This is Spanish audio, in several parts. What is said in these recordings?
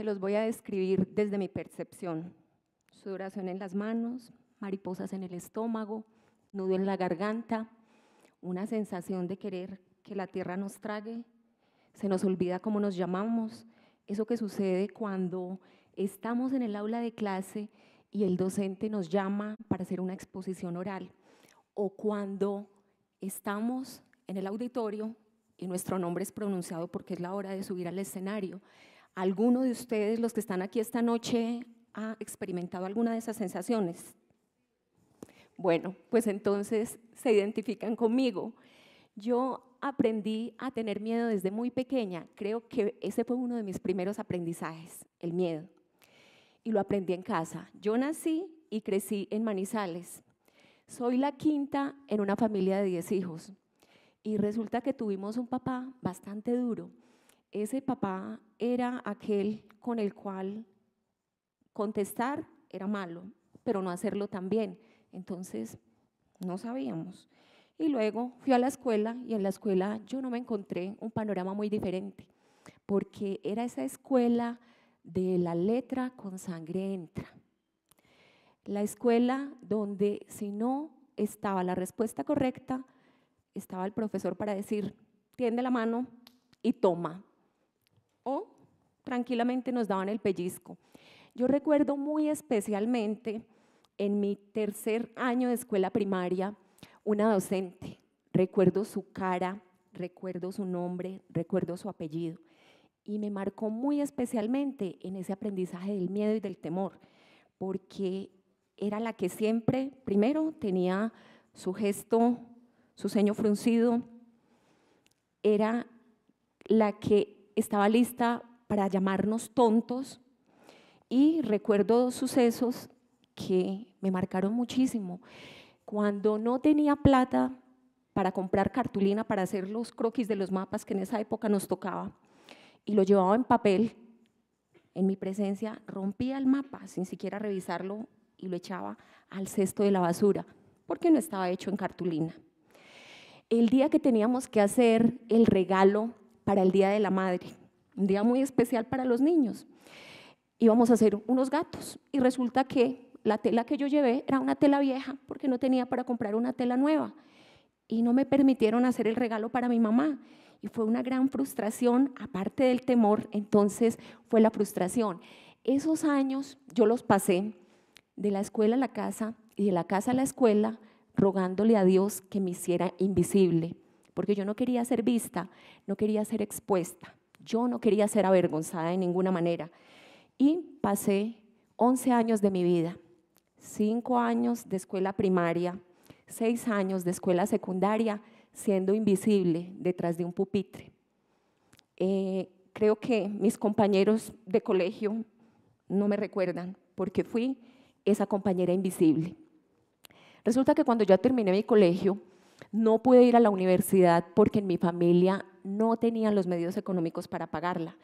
se los voy a describir desde mi percepción. Sudoración en las manos, mariposas en el estómago, nudo en la garganta, una sensación de querer que la tierra nos trague, se nos olvida cómo nos llamamos, eso que sucede cuando estamos en el aula de clase y el docente nos llama para hacer una exposición oral, o cuando estamos en el auditorio y nuestro nombre es pronunciado porque es la hora de subir al escenario. ¿Alguno de ustedes, los que están aquí esta noche, ha experimentado alguna de esas sensaciones? Bueno, pues entonces se identifican conmigo. Yo aprendí a tener miedo desde muy pequeña. Creo que ese fue uno de mis primeros aprendizajes, el miedo. Y lo aprendí en casa. Yo nací y crecí en Manizales. Soy la quinta en una familia de diez hijos. Y resulta que tuvimos un papá bastante duro ese papá era aquel con el cual contestar era malo, pero no hacerlo también. Entonces, no sabíamos. Y luego fui a la escuela y en la escuela yo no me encontré un panorama muy diferente, porque era esa escuela de la letra con sangre entra. La escuela donde si no estaba la respuesta correcta, estaba el profesor para decir, tiende la mano y toma, o tranquilamente nos daban el pellizco. Yo recuerdo muy especialmente en mi tercer año de escuela primaria una docente. Recuerdo su cara, recuerdo su nombre, recuerdo su apellido. Y me marcó muy especialmente en ese aprendizaje del miedo y del temor, porque era la que siempre, primero, tenía su gesto, su ceño fruncido, era la que estaba lista para llamarnos tontos y recuerdo dos sucesos que me marcaron muchísimo. Cuando no tenía plata para comprar cartulina para hacer los croquis de los mapas que en esa época nos tocaba y lo llevaba en papel, en mi presencia rompía el mapa sin siquiera revisarlo y lo echaba al cesto de la basura porque no estaba hecho en cartulina. El día que teníamos que hacer el regalo para el Día de la Madre, un día muy especial para los niños. Íbamos a hacer unos gatos y resulta que la tela que yo llevé era una tela vieja porque no tenía para comprar una tela nueva y no me permitieron hacer el regalo para mi mamá. Y fue una gran frustración, aparte del temor, entonces fue la frustración. Esos años yo los pasé de la escuela a la casa y de la casa a la escuela rogándole a Dios que me hiciera invisible porque yo no quería ser vista, no quería ser expuesta, yo no quería ser avergonzada de ninguna manera. Y pasé 11 años de mi vida, 5 años de escuela primaria, 6 años de escuela secundaria, siendo invisible detrás de un pupitre. Eh, creo que mis compañeros de colegio no me recuerdan porque fui esa compañera invisible. Resulta que cuando yo terminé mi colegio, no pude ir a la universidad porque en mi familia no tenían los medios económicos para pagarla.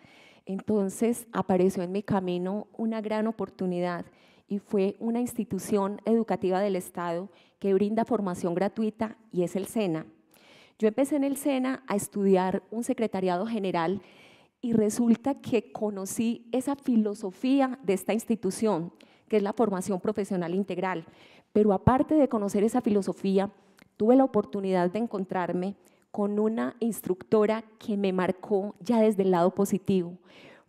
Entonces apareció en mi camino una gran oportunidad y fue una institución educativa del Estado que brinda formación gratuita y es el SENA. Yo empecé en el SENA a estudiar un secretariado general y resulta que conocí esa filosofía de esta institución, que es la formación profesional integral. Pero aparte de conocer esa filosofía, tuve la oportunidad de encontrarme con una instructora que me marcó ya desde el lado positivo.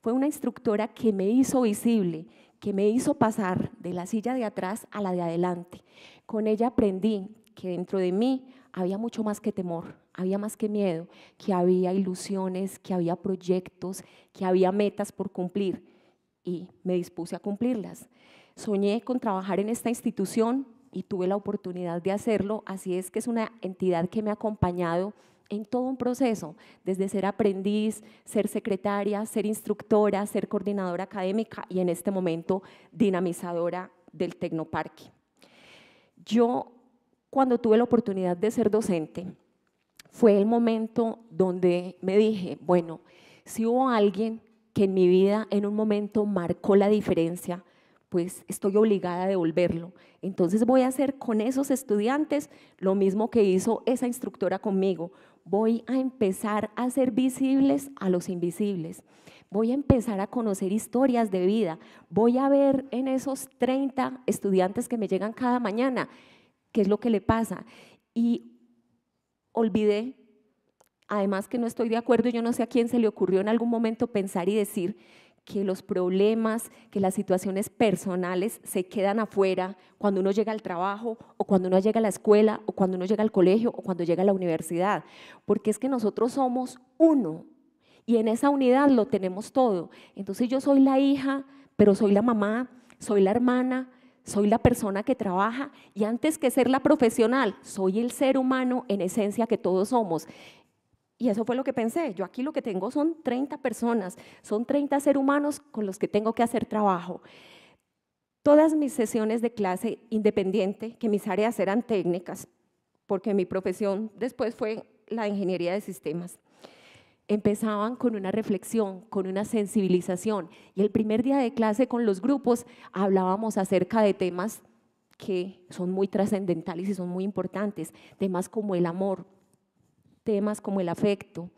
Fue una instructora que me hizo visible, que me hizo pasar de la silla de atrás a la de adelante. Con ella aprendí que dentro de mí había mucho más que temor, había más que miedo, que había ilusiones, que había proyectos, que había metas por cumplir y me dispuse a cumplirlas. Soñé con trabajar en esta institución, y tuve la oportunidad de hacerlo, así es que es una entidad que me ha acompañado en todo un proceso, desde ser aprendiz, ser secretaria, ser instructora, ser coordinadora académica y en este momento dinamizadora del Tecnoparque. Yo, cuando tuve la oportunidad de ser docente, fue el momento donde me dije, bueno, si hubo alguien que en mi vida en un momento marcó la diferencia pues estoy obligada a devolverlo. Entonces voy a hacer con esos estudiantes lo mismo que hizo esa instructora conmigo. Voy a empezar a ser visibles a los invisibles. Voy a empezar a conocer historias de vida. Voy a ver en esos 30 estudiantes que me llegan cada mañana qué es lo que le pasa. Y olvidé, además que no estoy de acuerdo, yo no sé a quién se le ocurrió en algún momento pensar y decir que los problemas, que las situaciones personales se quedan afuera cuando uno llega al trabajo o cuando uno llega a la escuela o cuando uno llega al colegio o cuando llega a la universidad. Porque es que nosotros somos uno y en esa unidad lo tenemos todo. Entonces yo soy la hija, pero soy la mamá, soy la hermana, soy la persona que trabaja y antes que ser la profesional, soy el ser humano en esencia que todos somos. Y eso fue lo que pensé. Yo aquí lo que tengo son 30 personas, son 30 seres humanos con los que tengo que hacer trabajo. Todas mis sesiones de clase independiente, que mis áreas eran técnicas, porque mi profesión después fue la ingeniería de sistemas, empezaban con una reflexión, con una sensibilización. Y el primer día de clase con los grupos hablábamos acerca de temas que son muy trascendentales y son muy importantes, temas como el amor, temas como el afecto,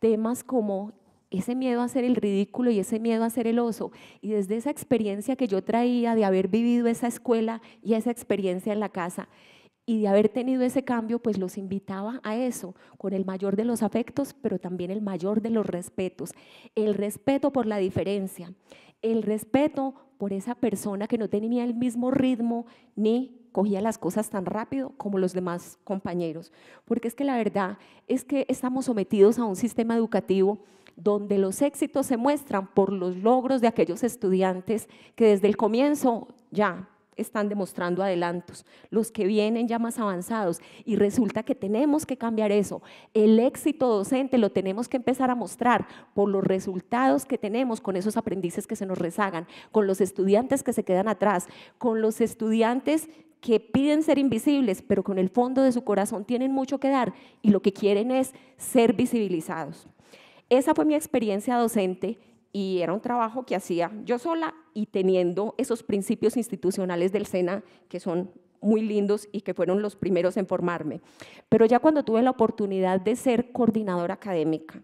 temas como ese miedo a ser el ridículo y ese miedo a ser el oso. Y desde esa experiencia que yo traía de haber vivido esa escuela y esa experiencia en la casa y de haber tenido ese cambio, pues los invitaba a eso, con el mayor de los afectos, pero también el mayor de los respetos. El respeto por la diferencia, el respeto por esa persona que no tenía el mismo ritmo ni cogía las cosas tan rápido como los demás compañeros. Porque es que la verdad es que estamos sometidos a un sistema educativo donde los éxitos se muestran por los logros de aquellos estudiantes que desde el comienzo ya están demostrando adelantos, los que vienen ya más avanzados. Y resulta que tenemos que cambiar eso. El éxito docente lo tenemos que empezar a mostrar por los resultados que tenemos con esos aprendices que se nos rezagan, con los estudiantes que se quedan atrás, con los estudiantes que piden ser invisibles, pero con el fondo de su corazón tienen mucho que dar y lo que quieren es ser visibilizados. Esa fue mi experiencia docente y era un trabajo que hacía yo sola y teniendo esos principios institucionales del SENA que son muy lindos y que fueron los primeros en formarme. Pero ya cuando tuve la oportunidad de ser coordinadora académica,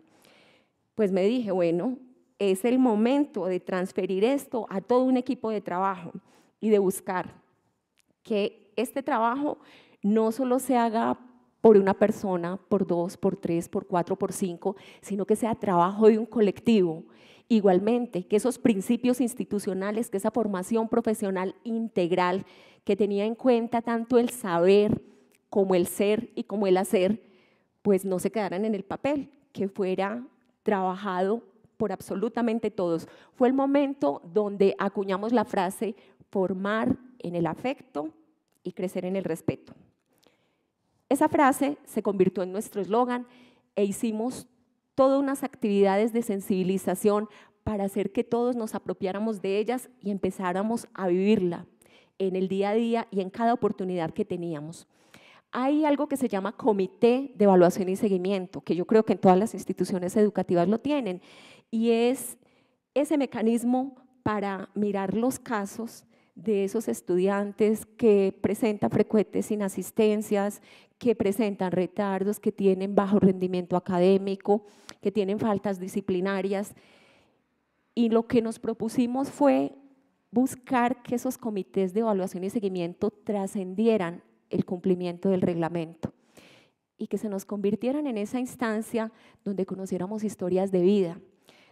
pues me dije, bueno, es el momento de transferir esto a todo un equipo de trabajo y de buscar que este trabajo no solo se haga por una persona, por dos, por tres, por cuatro, por cinco, sino que sea trabajo de un colectivo, Igualmente, que esos principios institucionales, que esa formación profesional integral, que tenía en cuenta tanto el saber como el ser y como el hacer, pues no se quedaran en el papel, que fuera trabajado por absolutamente todos. Fue el momento donde acuñamos la frase formar en el afecto y crecer en el respeto. Esa frase se convirtió en nuestro eslogan e hicimos todas unas actividades de sensibilización para hacer que todos nos apropiáramos de ellas y empezáramos a vivirla en el día a día y en cada oportunidad que teníamos. Hay algo que se llama comité de evaluación y seguimiento, que yo creo que en todas las instituciones educativas lo tienen, y es ese mecanismo para mirar los casos de esos estudiantes que presentan frecuentes inasistencias, que presentan retardos, que tienen bajo rendimiento académico, que tienen faltas disciplinarias. Y lo que nos propusimos fue buscar que esos comités de evaluación y seguimiento trascendieran el cumplimiento del reglamento y que se nos convirtieran en esa instancia donde conociéramos historias de vida,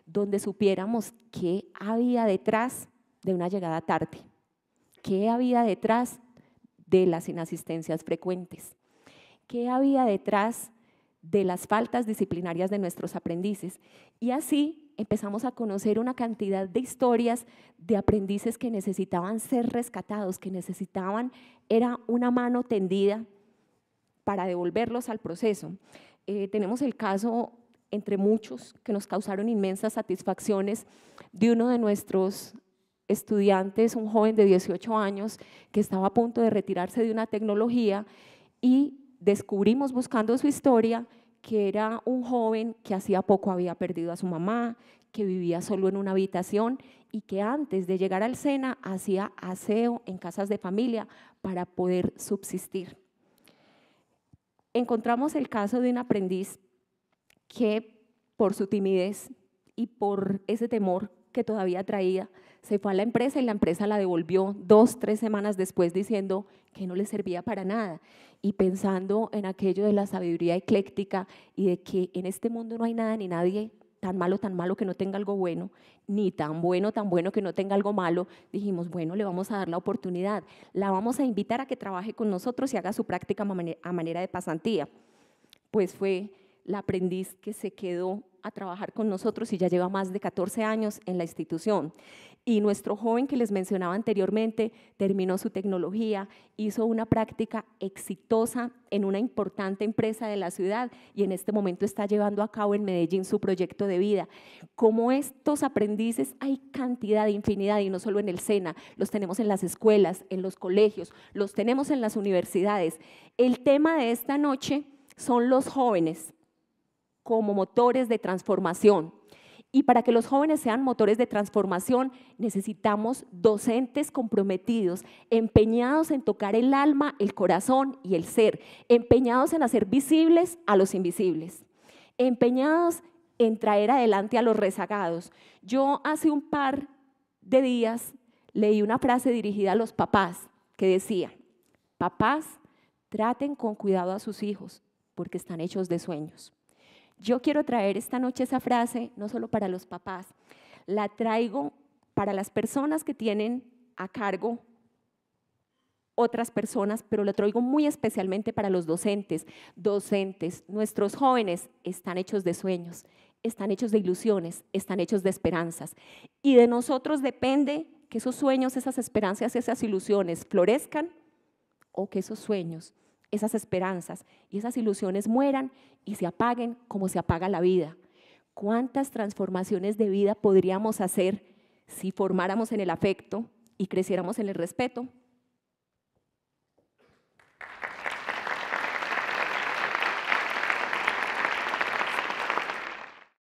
donde supiéramos qué había detrás de una llegada tarde. ¿Qué había detrás de las inasistencias frecuentes? ¿Qué había detrás de las faltas disciplinarias de nuestros aprendices? Y así empezamos a conocer una cantidad de historias de aprendices que necesitaban ser rescatados, que necesitaban, era una mano tendida para devolverlos al proceso. Eh, tenemos el caso, entre muchos, que nos causaron inmensas satisfacciones de uno de nuestros estudiantes, un joven de 18 años que estaba a punto de retirarse de una tecnología y descubrimos buscando su historia que era un joven que hacía poco había perdido a su mamá, que vivía solo en una habitación y que antes de llegar al SENA hacía aseo en casas de familia para poder subsistir. Encontramos el caso de un aprendiz que por su timidez y por ese temor que todavía traía. Se fue a la empresa y la empresa la devolvió dos, tres semanas después diciendo que no le servía para nada. Y pensando en aquello de la sabiduría ecléctica y de que en este mundo no hay nada ni nadie tan malo, tan malo que no tenga algo bueno, ni tan bueno, tan bueno que no tenga algo malo, dijimos, bueno, le vamos a dar la oportunidad, la vamos a invitar a que trabaje con nosotros y haga su práctica a manera de pasantía. Pues fue la aprendiz que se quedó a trabajar con nosotros y ya lleva más de 14 años en la institución. Y nuestro joven que les mencionaba anteriormente terminó su tecnología, hizo una práctica exitosa en una importante empresa de la ciudad y en este momento está llevando a cabo en Medellín su proyecto de vida. Como estos aprendices hay cantidad, infinidad, y no solo en el SENA, los tenemos en las escuelas, en los colegios, los tenemos en las universidades. El tema de esta noche son los jóvenes, como motores de transformación. Y para que los jóvenes sean motores de transformación, necesitamos docentes comprometidos, empeñados en tocar el alma, el corazón y el ser, empeñados en hacer visibles a los invisibles, empeñados en traer adelante a los rezagados. Yo hace un par de días leí una frase dirigida a los papás que decía, papás, traten con cuidado a sus hijos porque están hechos de sueños. Yo quiero traer esta noche esa frase, no solo para los papás, la traigo para las personas que tienen a cargo otras personas, pero la traigo muy especialmente para los docentes. Docentes, nuestros jóvenes están hechos de sueños, están hechos de ilusiones, están hechos de esperanzas. Y de nosotros depende que esos sueños, esas esperanzas, esas ilusiones florezcan o que esos sueños esas esperanzas y esas ilusiones mueran y se apaguen como se apaga la vida. ¿Cuántas transformaciones de vida podríamos hacer si formáramos en el afecto y creciéramos en el respeto?